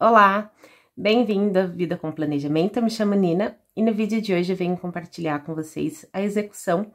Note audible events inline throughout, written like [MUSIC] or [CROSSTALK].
Olá, bem-vinda à Vida com Planejamento, eu me chamo Nina e no vídeo de hoje eu venho compartilhar com vocês a execução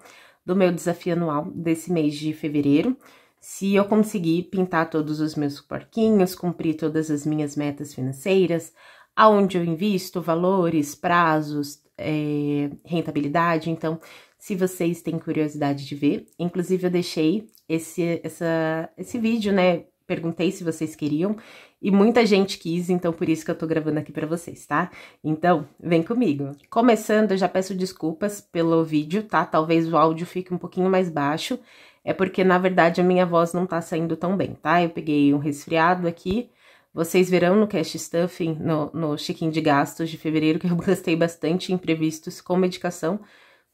do meu desafio anual desse mês de fevereiro. Se eu conseguir pintar todos os meus porquinhos, cumprir todas as minhas metas financeiras, aonde eu invisto, valores, prazos, é, rentabilidade, então se vocês têm curiosidade de ver. Inclusive, eu deixei esse, essa, esse vídeo, né? Perguntei se vocês queriam e muita gente quis, então por isso que eu tô gravando aqui para vocês, tá? Então, vem comigo. Começando, eu já peço desculpas pelo vídeo, tá? Talvez o áudio fique um pouquinho mais baixo, é porque na verdade a minha voz não tá saindo tão bem, tá? Eu peguei um resfriado aqui. Vocês verão no Cash Stuffing, no, no Chiquinho de Gastos de fevereiro, que eu gastei [LAUGHS] bastante imprevistos com medicação.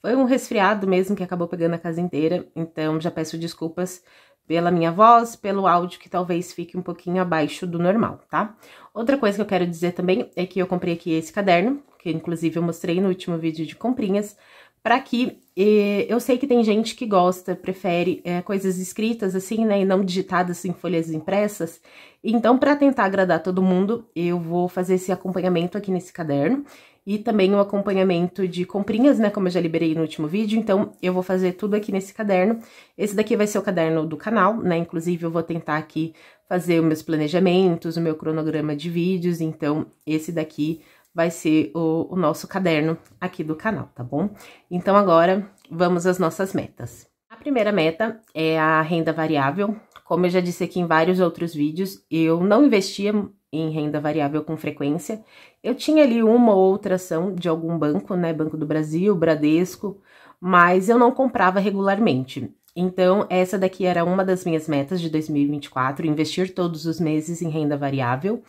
Foi um resfriado mesmo que acabou pegando a casa inteira, então já peço desculpas pela minha voz, pelo áudio que talvez fique um pouquinho abaixo do normal, tá? Outra coisa que eu quero dizer também é que eu comprei aqui esse caderno, que inclusive eu mostrei no último vídeo de comprinhas, para que eh, eu sei que tem gente que gosta, prefere eh, coisas escritas assim, né, e não digitadas em folhas impressas. Então, para tentar agradar todo mundo, eu vou fazer esse acompanhamento aqui nesse caderno e também o um acompanhamento de comprinhas, né, como eu já liberei no último vídeo. Então, eu vou fazer tudo aqui nesse caderno. Esse daqui vai ser o caderno do canal, né? Inclusive, eu vou tentar aqui fazer os meus planejamentos, o meu cronograma de vídeos. Então, esse daqui vai ser o, o nosso caderno aqui do canal, tá bom? Então, agora, vamos às nossas metas. A primeira meta é a renda variável. Como eu já disse aqui em vários outros vídeos, eu não investia em renda variável com frequência. Eu tinha ali uma ou outra ação de algum banco, né? Banco do Brasil, Bradesco, mas eu não comprava regularmente. Então, essa daqui era uma das minhas metas de 2024, investir todos os meses em renda variável.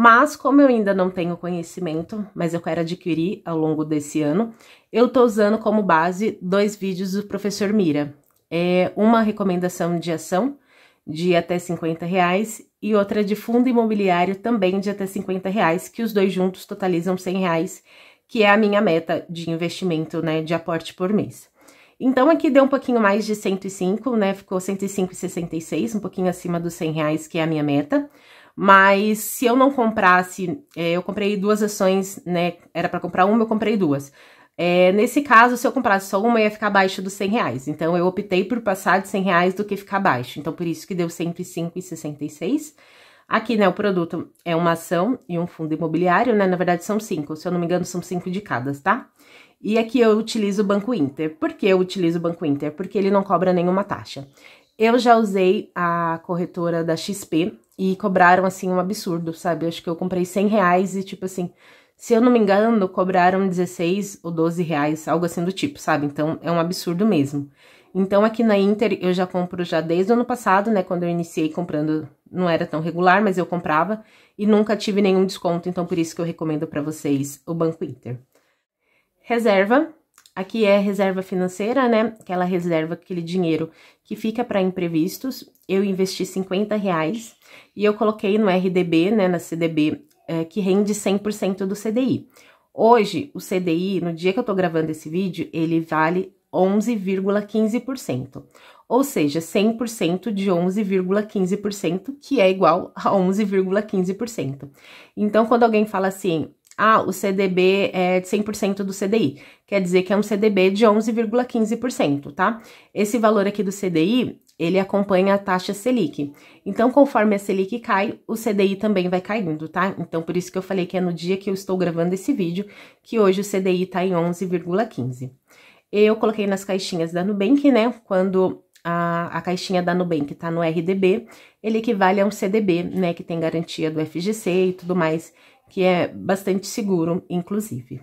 Mas como eu ainda não tenho conhecimento, mas eu quero adquirir ao longo desse ano, eu estou usando como base dois vídeos do professor Mira. É uma recomendação de ação de até 50 reais e outra de fundo imobiliário também de até 50 reais, que os dois juntos totalizam 100 reais, que é a minha meta de investimento, né, de aporte por mês. Então aqui deu um pouquinho mais de 105, né, ficou 105,66, um pouquinho acima dos 100 reais, que é a minha meta. Mas se eu não comprasse, é, eu comprei duas ações, né? Era para comprar uma, eu comprei duas. É, nesse caso, se eu comprasse só uma, ia ficar abaixo dos 100 reais. Então, eu optei por passar de 100 reais do que ficar abaixo. Então, por isso que deu 105,66. Aqui, né, o produto é uma ação e um fundo imobiliário, né? Na verdade, são cinco. Se eu não me engano, são cinco de cada, tá? E aqui eu utilizo o Banco Inter. Por que eu utilizo o Banco Inter? Porque ele não cobra nenhuma taxa. Eu já usei a corretora da XP e cobraram, assim, um absurdo, sabe? Acho que eu comprei 100 reais e, tipo assim, se eu não me engano, cobraram 16 ou 12 reais, algo assim do tipo, sabe? Então, é um absurdo mesmo. Então, aqui na Inter, eu já compro já desde o ano passado, né? Quando eu iniciei comprando, não era tão regular, mas eu comprava. E nunca tive nenhum desconto, então por isso que eu recomendo para vocês o Banco Inter. Reserva, Aqui é reserva financeira, né? Aquela reserva, aquele dinheiro que fica para imprevistos. Eu investi 50 reais e eu coloquei no RDB, né? Na CDB, é, que rende 100% do CDI. Hoje, o CDI, no dia que eu tô gravando esse vídeo, ele vale 11,15%. Ou seja, 100% de 11,15%, que é igual a 11,15%. Então, quando alguém fala assim, ah, o CDB é 100% do CDI. Quer dizer que é um CDB de 11,15%, tá? Esse valor aqui do CDI, ele acompanha a taxa Selic. Então, conforme a Selic cai, o CDI também vai caindo, tá? Então, por isso que eu falei que é no dia que eu estou gravando esse vídeo, que hoje o CDI tá em 11,15%. Eu coloquei nas caixinhas da Nubank, né? Quando a, a, caixinha da Nubank está no RDB, ele equivale a um CDB, né, que tem garantia do FGC e tudo mais, que é bastante seguro, inclusive.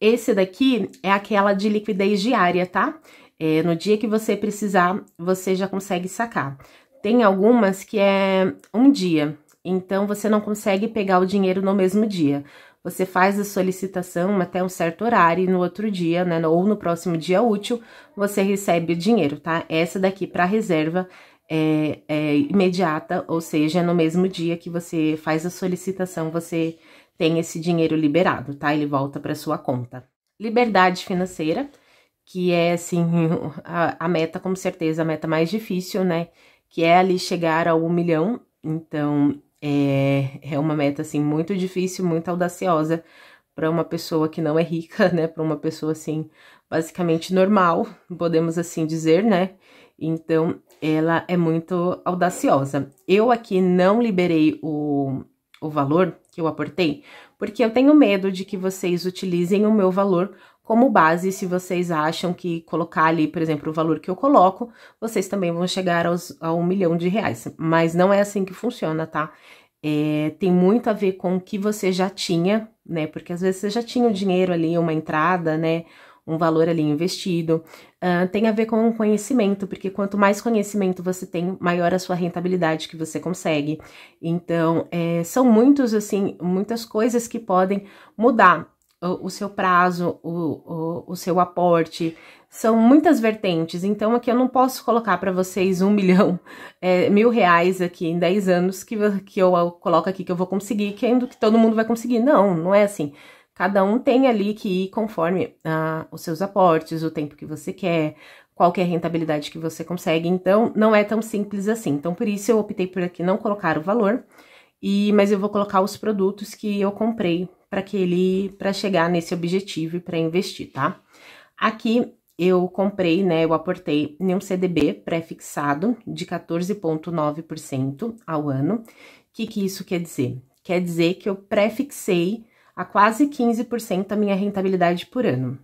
Esse daqui é aquela de liquidez diária, tá? É, no dia que você precisar, você já consegue sacar. Tem algumas que é um dia, então você não consegue pegar o dinheiro no mesmo dia. Você faz a solicitação até um certo horário e no outro dia, né, ou no próximo dia útil, você recebe o dinheiro, tá? Essa daqui para reserva é, é, imediata, ou seja, no mesmo dia que você faz a solicitação, você tem esse dinheiro liberado, tá? Ele volta para sua conta. Liberdade financeira, que é assim [LAUGHS] a, a, meta, com certeza, a meta mais difícil, né? Que é ali chegar ao um milhão. Então é, é uma meta assim muito difícil, muito audaciosa para uma pessoa que não é rica, [LAUGHS] né? Para uma pessoa assim basicamente normal, podemos assim dizer, né? Então ela é muito audaciosa. Eu aqui não liberei o, o valor que eu aportei, porque eu tenho medo de que vocês utilizem o meu valor como base, se vocês acham que colocar ali, por exemplo, o valor que eu coloco, vocês também vão chegar aos, a um milhão de reais. Mas não é assim que funciona, tá? É, tem muito a ver com o que você já tinha, né? Porque às vezes você já tinha o um dinheiro ali, uma entrada, né? Um valor ali investido. Ah, tem a ver com o conhecimento, porque quanto mais conhecimento você tem, maior a sua rentabilidade que você consegue. Então, é, são muitos, assim, muitas coisas que podem mudar o, o seu prazo, o, o, o seu aporte, são muitas vertentes, então aqui eu não posso colocar para vocês um [LAUGHS] milhão, é, mil reais aqui em 10 anos que, que eu coloco aqui que eu vou conseguir, que ainda é que todo mundo vai conseguir. Não, não é assim. Cada um tem ali que ir conforme ah, os seus aportes, o tempo que você quer, qual que é a rentabilidade que você consegue. Então, não é tão simples assim. Então, por isso eu optei por aqui não colocar o valor, e mas eu vou colocar os produtos que eu comprei para que ele para chegar nesse objetivo e para investir, tá? Aqui eu comprei, né, eu aportei em um CDB pré-fixado de 14,9% ao ano. O que, que isso quer dizer? Quer dizer que eu prefixei a quase 15% a minha rentabilidade por ano.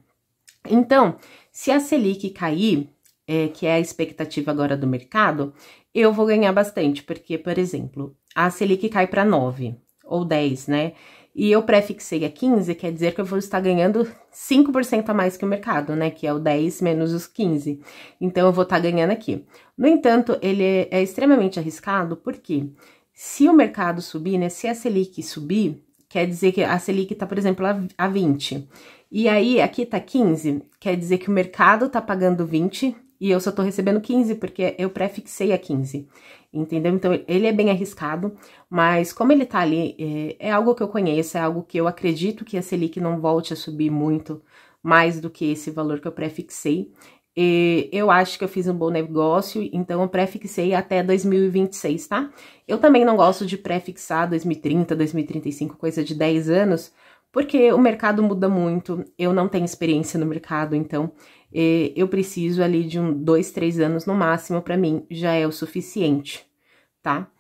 Então, se a Selic cair, é, que é a expectativa agora do mercado, eu vou ganhar bastante, porque, por exemplo, a Selic cai para 9 ou 10, né? E eu prefixei a 15, quer dizer que eu vou estar ganhando 5% a mais que o mercado, né? Que é o 10 menos os 15. Então eu vou estar ganhando aqui. No entanto, ele é, é extremamente arriscado, porque se o mercado subir, né? Se a Selic subir, quer dizer que a Selic está, por exemplo, a 20. E aí aqui está 15, quer dizer que o mercado está pagando 20 e eu só estou recebendo 15 porque eu prefixei a 15. Entendeu? Então ele é bem arriscado, mas como ele está ali, é, é algo que eu conheço, é algo que eu acredito que a Selic não volte a subir muito mais do que esse valor que eu prefixei. E eu acho que eu fiz um bom negócio, então eu prefixei até 2026, tá? Eu também não gosto de prefixar 2030, 2035, coisa de 10 anos, porque o mercado muda muito, eu não tenho experiência no mercado, então eu preciso ali de um, dois, três anos no máximo, para mim já é o suficiente, tá?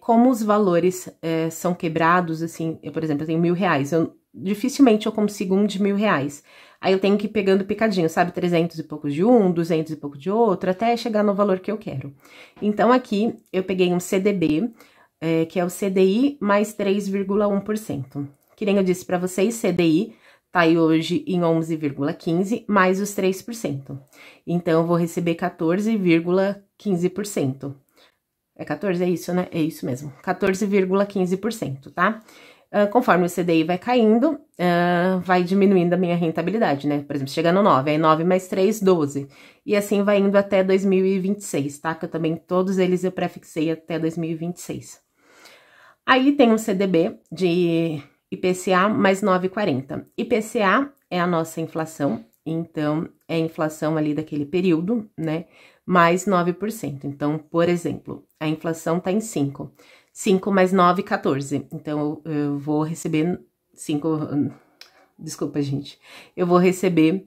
como os valores eh, são quebrados, assim, eu, por exemplo, eu tenho mil reais, eu dificilmente eu consigo um de mil reais. Aí eu tenho que ir pegando picadinho, sabe? 300 e pouco de um, 200 e pouco de outro, até chegar no valor que eu quero. Então aqui eu peguei um CDB, é, que é o CDI mais 3,1%. Que nem eu disse para vocês, CDI tá aí hoje em 11,15 mais os 3%. Então eu vou receber 14,15%. É 14 é isso, né? É isso mesmo. 14,15%, tá? Ah, conforme o CDI vai caindo, uh, vai diminuindo a minha rentabilidade, né? Por exemplo, chegando no 9, aí 9 mais 3, 12. E assim vai indo até 2026, tá? Que eu também, todos eles eu prefixei até 2026. Aí tem um CDB de IPCA mais 9,40. IPCA é a nossa inflação, então é a inflação ali daquele período, né? Mais 9%. Então, por exemplo, a inflação tá em 5%. 5 mais 9, 14. Então, eu, vou receber 5... Desculpa, gente. Eu vou receber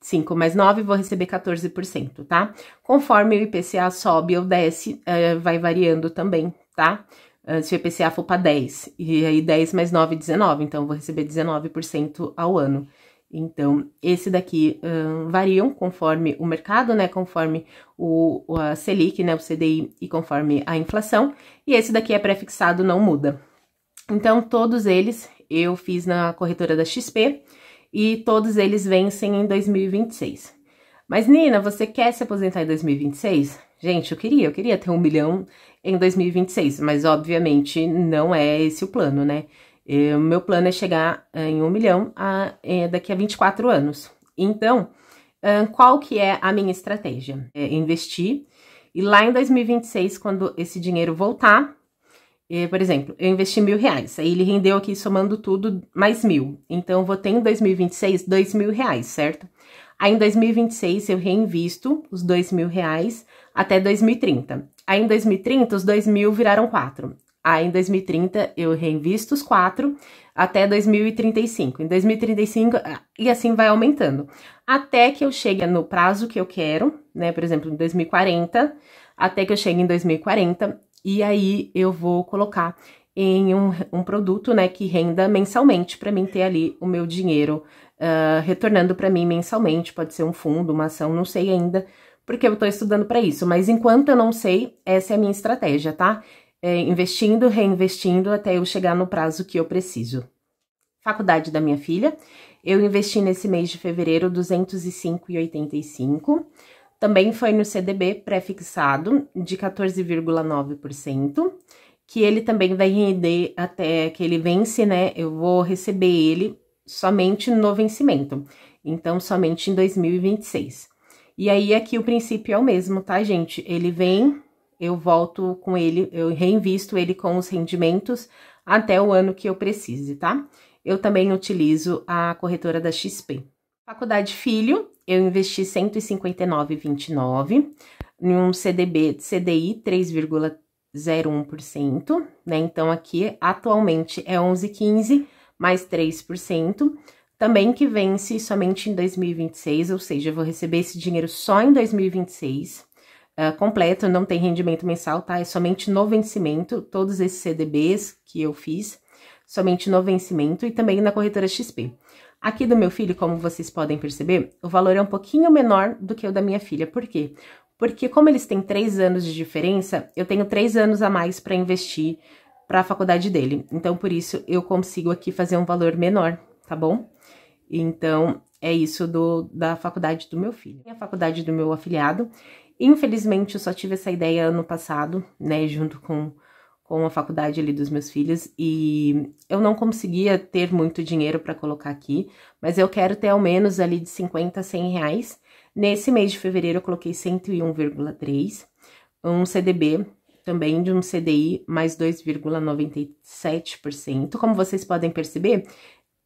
5 é, mais 9, vou receber 14%, tá? Conforme o IPCA sobe ou desce, é, vai variando também, tá? É, se o IPCA for para 10, e aí 10 mais 9, 19, então eu vou receber 19% ao ano. Então, esse daqui um, variam conforme o mercado, né? Conforme o, a Selic, né? O CDI e conforme a inflação. E esse daqui é prefixado, não muda. Então, todos eles eu fiz na corretora da XP e todos eles vencem em 2026. Mas, Nina, você quer se aposentar em 2026? Gente, eu queria, eu queria ter um milhão em 2026, mas obviamente não é esse o plano, né? O meu plano é chegar eh, em um milhão a, é, daqui a 24 anos. Então, eh, qual que é a minha estratégia? É investir e lá em 2026, quando esse dinheiro voltar, por exemplo, eu investi mil reais, aí ele rendeu aqui somando tudo mais mil. Então, eu vou ter em 2026 dois mil reais, certo? Aí em 2026 eu reinvisto os dois mil reais até 2030. Aí em 2030 os dois mil viraram quatro. Aí em 2030 eu reinvisto os quatro até 2035. Em 2035 ah, e assim vai aumentando, até que eu chegue no prazo que eu quero, né? Por exemplo, em 2040, até que eu chegue em 2040 e aí eu vou colocar em um, um produto, né, que renda mensalmente para mim ter ali o meu dinheiro uh, retornando para mim mensalmente. Pode ser um fundo, uma ação, não sei ainda, porque eu estou estudando para isso. Mas enquanto eu não sei, essa é a minha estratégia, tá? é, investindo, reinvestindo até eu chegar no prazo que eu preciso. Faculdade da minha filha, eu investi nesse mês de fevereiro 205,85. Também foi no CDB pré-fixado de 14,9%, que ele também vai render até que ele vence, né? Eu vou receber ele somente no vencimento. Então, somente em 2026. E aí, aqui o princípio é o mesmo, tá, gente? Ele vem eu volto com ele, eu reinvisto ele com os rendimentos até o ano que eu precise, tá? Eu também utilizo a corretora da XP. Faculdade Filho, eu investi 159,29 em um CDB, CDI 3,01%, né? Então aqui atualmente é 11,15 mais 3%, também que vence somente em 2026, ou seja, eu vou receber esse dinheiro só em 2026. Ah, completo, não tem rendimento mensal, tá? É somente no vencimento, todos esses CDBs que eu fiz, somente no vencimento e também na corretora XP. Aqui do meu filho, como vocês podem perceber, o valor é um pouquinho menor do que o da minha filha. Por quê? Porque como eles têm três anos de diferença, eu tenho três anos a mais para investir para a faculdade dele. Então, por isso, eu consigo aqui fazer um valor menor, tá bom? Então, é isso do, da faculdade do meu filho. A faculdade do meu afiliado Infelizmente, eu só tive essa ideia ano passado, né, junto com, com a faculdade ali dos meus filhos, e eu não conseguia ter muito dinheiro para colocar aqui, mas eu quero ter ao menos ali de 50 a 100 reais. Nesse mês de fevereiro, eu coloquei 101,3, um CDB também de um CDI mais 2,97%. Como vocês podem perceber,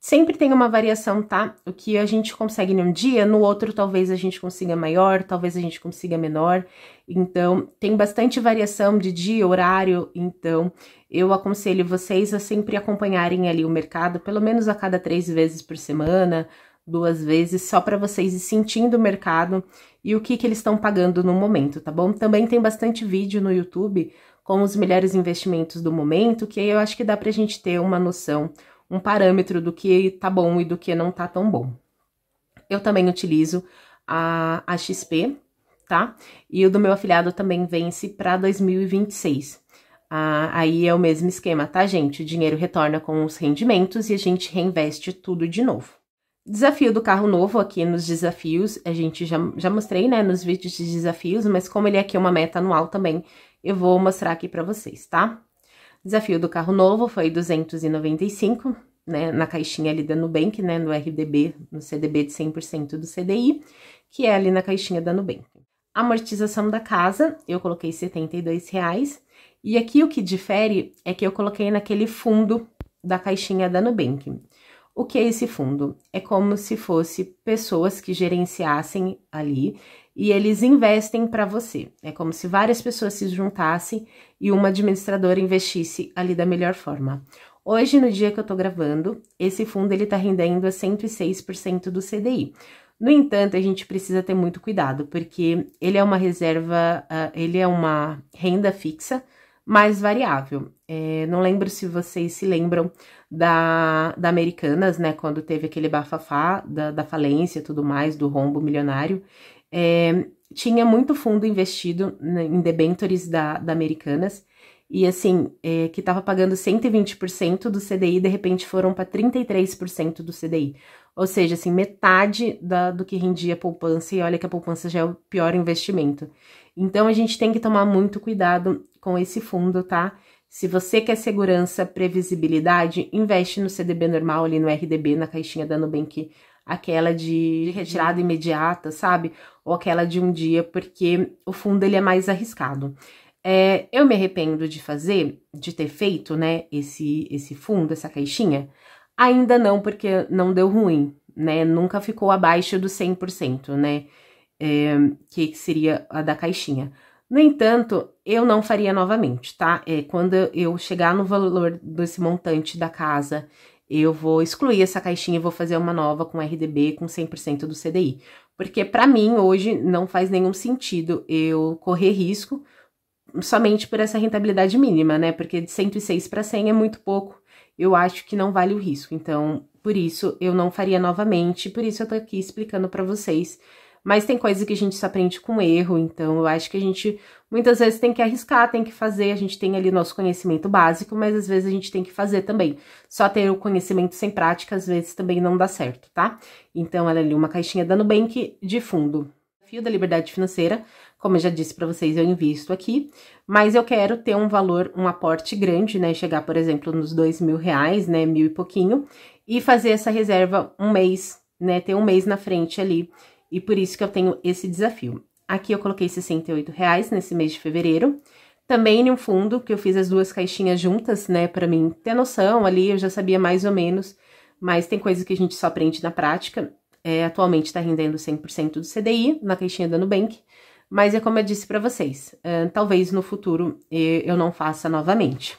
Sempre tem uma variação, tá? O que a gente consegue num dia, no outro talvez a gente consiga maior, talvez a gente consiga menor. Então, tem bastante variação de dia, horário. Então, eu aconselho vocês a sempre acompanharem ali o mercado, pelo menos a cada três vezes por semana, duas vezes, só para vocês ir sentindo o mercado e o que, que eles estão pagando no momento, tá bom? Também tem bastante vídeo no YouTube com os melhores investimentos do momento, que aí eu acho que dá para a gente ter uma noção um parâmetro do que tá bom e do que não tá tão bom. Eu também utilizo a, a XP, tá? E o do meu afiliado também vence para 2026. Ah, aí é o mesmo esquema, tá, gente? O dinheiro retorna com os rendimentos e a gente reinveste tudo de novo. Desafio do carro novo aqui nos desafios, a gente já, já mostrei, né, nos vídeos de desafios, mas como ele é aqui é uma meta anual também, eu vou mostrar aqui para vocês, tá? Desafio do carro novo foi 295, né, na caixinha ali da Nubank, né, no RDB, no CDB de 100% do CDI, que é ali na caixinha da Nubank. Amortização da casa, eu coloquei R$ 72,00. E aqui o que difere é que eu coloquei naquele fundo da caixinha da Nubank. O que é esse fundo? É como se fosse pessoas que gerenciassem ali e eles investem para você. É como se várias pessoas se juntassem e uma administradora investisse ali da melhor forma. Hoje, no dia que eu tô gravando, esse fundo ele tá rendendo a 106% do CDI. No entanto, a gente precisa ter muito cuidado, porque ele é uma reserva, ah, ele é uma renda fixa, mais variável. É, não lembro se vocês se lembram da, da Americanas, né? Quando teve aquele bafafá da, da falência e tudo mais, do rombo milionário. É, tinha muito fundo investido em debentures da, da Americanas, e assim, é, que estava pagando 120% do CDI, de repente foram para 33% do CDI. Ou seja, assim, metade da, do que rendia a poupança, e olha que a poupança já é o pior investimento. Então a gente tem que tomar muito cuidado com esse fundo, tá? Se você quer segurança, previsibilidade, investe no CDB normal ali no RDB, na caixinha da Nubank aquela de retirada uhum. imediata, sabe? Ou aquela de um dia, porque o fundo ele é mais arriscado. É, eu me arrependo de fazer, de ter feito, né, esse, esse fundo, essa caixinha? Ainda não, porque não deu ruim, né? Nunca ficou abaixo do 100%, né? É, que seria a da caixinha. No entanto, eu não faria novamente, tá? É, quando eu chegar no valor desse montante da casa eu vou excluir essa caixinha e vou fazer uma nova com RDB com 100% do CDI. Porque para mim hoje não faz nenhum sentido eu correr risco somente por essa rentabilidade mínima, né? Porque de 106 para 100 é muito pouco. Eu acho que não vale o risco. Então, por isso eu não faria novamente, por isso eu tô aqui explicando para vocês mas tem coisas que a gente se aprende com erro, então eu acho que a gente muitas vezes tem que arriscar, tem que fazer, a gente tem ali nosso conhecimento básico, mas às vezes a gente tem que fazer também. Só ter o conhecimento sem prática às vezes também não dá certo, tá? Então, olha é ali uma caixinha da Nubank de fundo. Fio da liberdade financeira, como eu já disse para vocês, eu invisto aqui, mas eu quero ter um valor, um aporte grande, né? Chegar, por exemplo, nos dois mil reais, né? Mil e pouquinho, e fazer essa reserva um mês, né? Ter um mês na frente ali e por isso que eu tenho esse desafio. Aqui eu coloquei 68 reais nesse mês de fevereiro. Também em um fundo, que eu fiz as duas caixinhas juntas, né, para mim ter noção ali, eu já sabia mais ou menos, mas tem coisas que a gente só aprende na prática. É, atualmente está rendendo 100% do CDI na caixinha da Nubank, mas é como eu disse para vocês, é, talvez no futuro eu não faça novamente.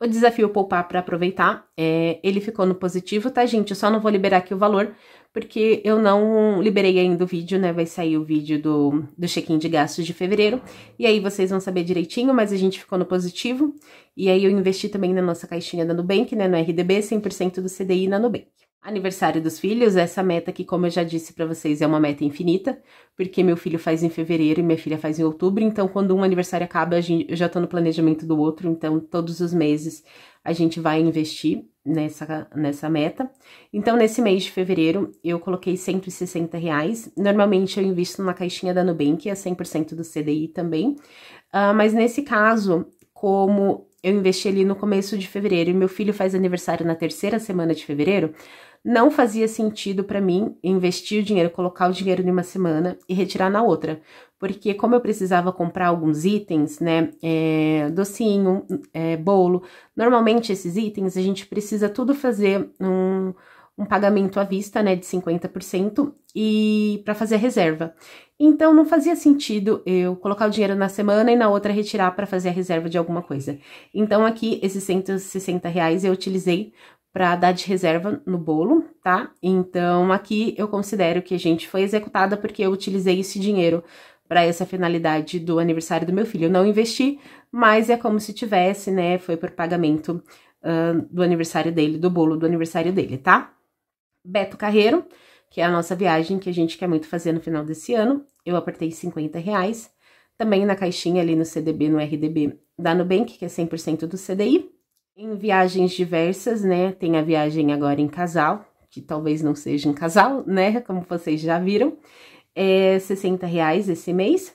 O desafio poupar para aproveitar, é, ele ficou no positivo, tá, gente? Eu só não vou liberar aqui o valor, porque eu não liberei ainda o vídeo, né? Vai sair o vídeo do, do check-in de gastos de fevereiro. E aí vocês vão saber direitinho, mas a gente ficou no positivo. E aí eu investi também na nossa caixinha da Nubank, né? No RDB, 100% do CDI na Nubank. Aniversário dos filhos, essa meta que, como eu já disse para vocês, é uma meta infinita, porque meu filho faz em fevereiro e minha filha faz em outubro, então quando um aniversário acaba, eu já tô no planejamento do outro, então todos os meses a gente vai investir nessa, nessa meta. Então, nesse mês de fevereiro, eu coloquei 160 reais. Normalmente eu invisto na caixinha da Nubank, é 100% do CDI também, uh, mas nesse caso, como eu investi ali no começo de fevereiro e meu filho faz aniversário na terceira semana de fevereiro, não fazia sentido para mim investir o dinheiro, colocar o dinheiro numa semana e retirar na outra, porque como eu precisava comprar alguns itens, né, é, docinho, é, bolo, normalmente esses itens a gente precisa tudo fazer um, um pagamento à vista, né, de 50% e para fazer a reserva. Então não fazia sentido eu colocar o dinheiro na semana e na outra retirar para fazer a reserva de alguma coisa. Então aqui esses 160 reais eu utilizei para dar de reserva no bolo, tá? Então aqui eu considero que a gente foi executada porque eu utilizei esse dinheiro para essa finalidade do aniversário do meu filho. Eu não investi, mas é como se tivesse, né? Foi por pagamento uh, do aniversário dele, do bolo do aniversário dele, tá? Beto Carreiro, que é a nossa viagem que a gente quer muito fazer no final desse ano. Eu apertei 50 reais. Também na caixinha ali no CDB, no RDB da Nubank, que é 100% do CDI em viagens diversas, né? Tem a viagem agora em casal, que talvez não seja em casal, né? Como vocês já viram. É 60 reais esse mês.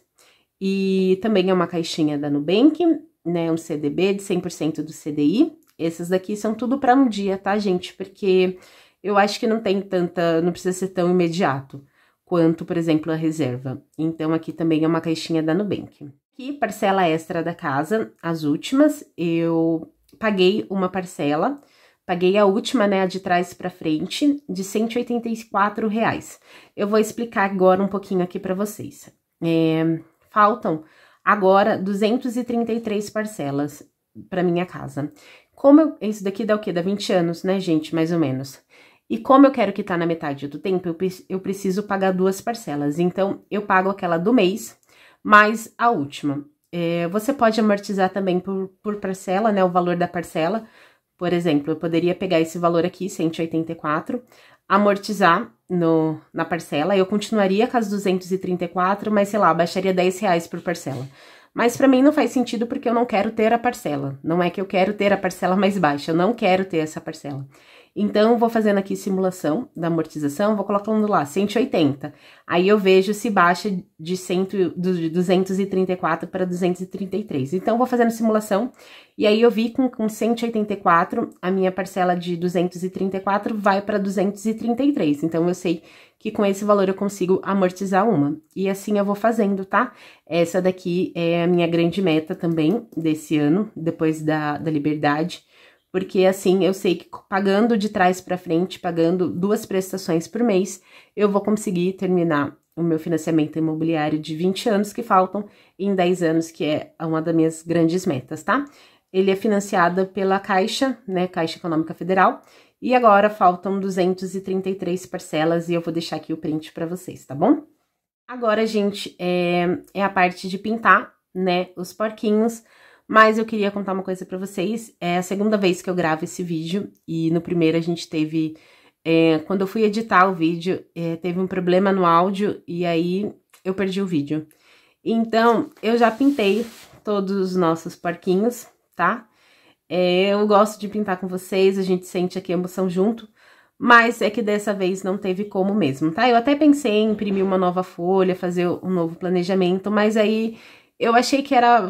E também é uma caixinha da Nubank, né? Um CDB de 100% do CDI. Esses daqui são tudo para um dia, tá, gente? Porque eu acho que não tem tanta. não precisa ser tão imediato quanto, por exemplo, a reserva. Então, aqui também é uma caixinha da Nubank. Aqui, parcela extra da casa, as últimas, eu paguei uma parcela, paguei a última, né, a de trás para frente, de 184 reais. Eu vou explicar agora um pouquinho aqui para vocês. É, faltam agora 233 parcelas para minha casa. Como eu, isso daqui dá o quê? Dá 20 anos, né, gente, mais ou menos. E como eu quero que quitar tá na metade do tempo, eu, eu preciso pagar duas parcelas. Então, eu pago aquela do mês, mais a última. É, você pode amortizar também por, por parcela, né? O valor da parcela. Por exemplo, eu poderia pegar esse valor aqui, 184, amortizar no, na parcela. Eu continuaria com as 234, mas sei lá, baixaria 10 reais por parcela. Mas para mim não faz sentido porque eu não quero ter a parcela. Não é que eu quero ter a parcela mais baixa, eu não quero ter essa parcela. Então, vou fazendo aqui simulação da amortização, vou colocando lá 180. Aí eu vejo se baixa de, 100, de 234 para 233. Então, vou fazendo simulação e aí eu vi com, com 184, a minha parcela de 234 vai para 233. Então, eu sei que com esse valor eu consigo amortizar uma. E assim eu vou fazendo, tá? Essa daqui é a minha grande meta também desse ano, depois da, da liberdade porque assim eu sei que pagando de trás para frente, pagando duas prestações por mês, eu vou conseguir terminar o meu financiamento imobiliário de 20 anos que faltam em 10 anos, que é uma das minhas grandes metas, tá? Ele é financiado pela Caixa, né, Caixa Econômica Federal, e agora faltam 233 parcelas e eu vou deixar aqui o print para vocês, tá bom? Agora, gente, é, é a parte de pintar, né, os porquinhos. Mas eu queria contar uma coisa para vocês. É a segunda vez que eu gravo esse vídeo e no primeiro a gente teve. É, quando eu fui editar o vídeo, é, teve um problema no áudio e aí eu perdi o vídeo. Então, eu já pintei todos os nossos porquinhos, tá? É, eu gosto de pintar com vocês, a gente sente aqui a emoção junto, mas é que dessa vez não teve como mesmo, tá? Eu até pensei em imprimir uma nova folha, fazer um novo planejamento, mas aí eu achei que era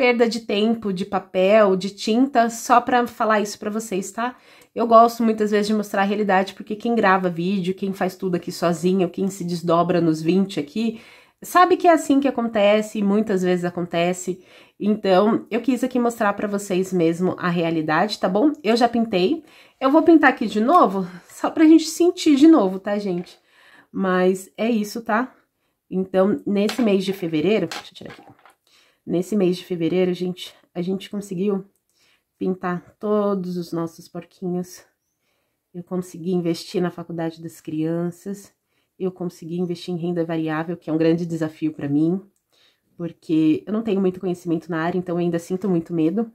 perda de tempo, de papel, de tinta, só para falar isso para vocês, tá? Eu gosto muitas vezes de mostrar a realidade, porque quem grava vídeo, quem faz tudo aqui sozinho, quem se desdobra nos 20 aqui, sabe que é assim que acontece, muitas vezes acontece. Então, eu quis aqui mostrar para vocês mesmo a realidade, tá bom? Eu já pintei. Eu vou pintar aqui de novo, só pra gente sentir de novo, tá, gente? Mas é isso, tá? Então, nesse mês de fevereiro, deixa eu tirar aqui. Nesse mês de fevereiro, gente, a gente conseguiu pintar todos os nossos porquinhos. Eu consegui investir na faculdade das crianças. Eu consegui investir em renda variável, que é um grande desafio para mim, porque eu não tenho muito conhecimento na área, então eu ainda sinto muito medo.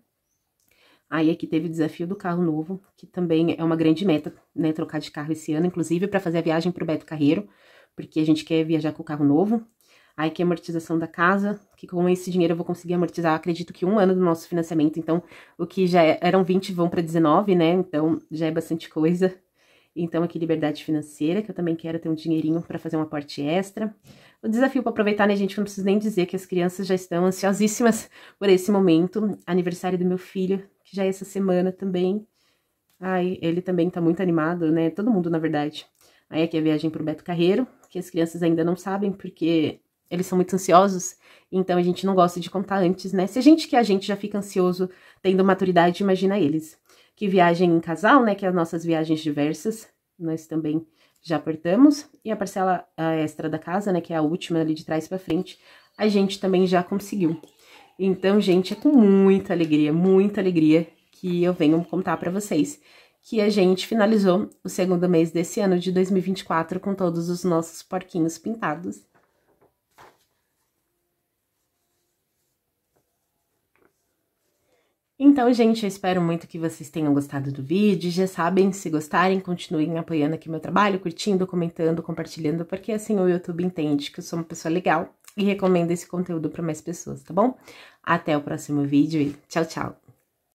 Aí aqui teve o desafio do carro novo, que também é uma grande meta, né, trocar de carro esse ano, inclusive para fazer a viagem para o Beto Carreiro, porque a gente quer viajar com o carro novo. Aí que é a amortização da casa, que com esse dinheiro eu vou conseguir amortizar, acredito que um ano do nosso financiamento. Então, o que já é, eram 20 vão para 19, né? Então, já é bastante coisa. Então, aqui liberdade financeira, que eu também quero ter um dinheirinho para fazer uma parte extra. O desafio para aproveitar, né, gente? Não preciso nem dizer que as crianças já estão ansiosíssimas por esse momento. Aniversário do meu filho, que já é essa semana também. Ai, ele também tá muito animado, né? Todo mundo, na verdade. Aí aqui é a viagem pro Beto Carreiro, que as crianças ainda não sabem, porque eles são muito ansiosos, então a gente não gosta de contar antes, né? Se a gente que a gente já fica ansioso tendo maturidade, imagina eles. Que viagem em casal, né? Que as nossas viagens diversas, nós também já apertamos. E a parcela extra da casa, né? Que é a última ali de trás para frente, a gente também já conseguiu. Então, gente, é com muita alegria, muita alegria que eu venho contar para vocês que a gente finalizou o segundo mês desse ano de 2024 com todos os nossos porquinhos pintados. Então, gente, eu espero muito que vocês tenham gostado do vídeo. Já sabem, se gostarem, continuem apoiando aqui meu trabalho, curtindo, comentando, compartilhando, porque assim o YouTube entende que eu sou uma pessoa legal e recomenda esse conteúdo para mais pessoas, tá bom? Até o próximo vídeo e tchau, tchau!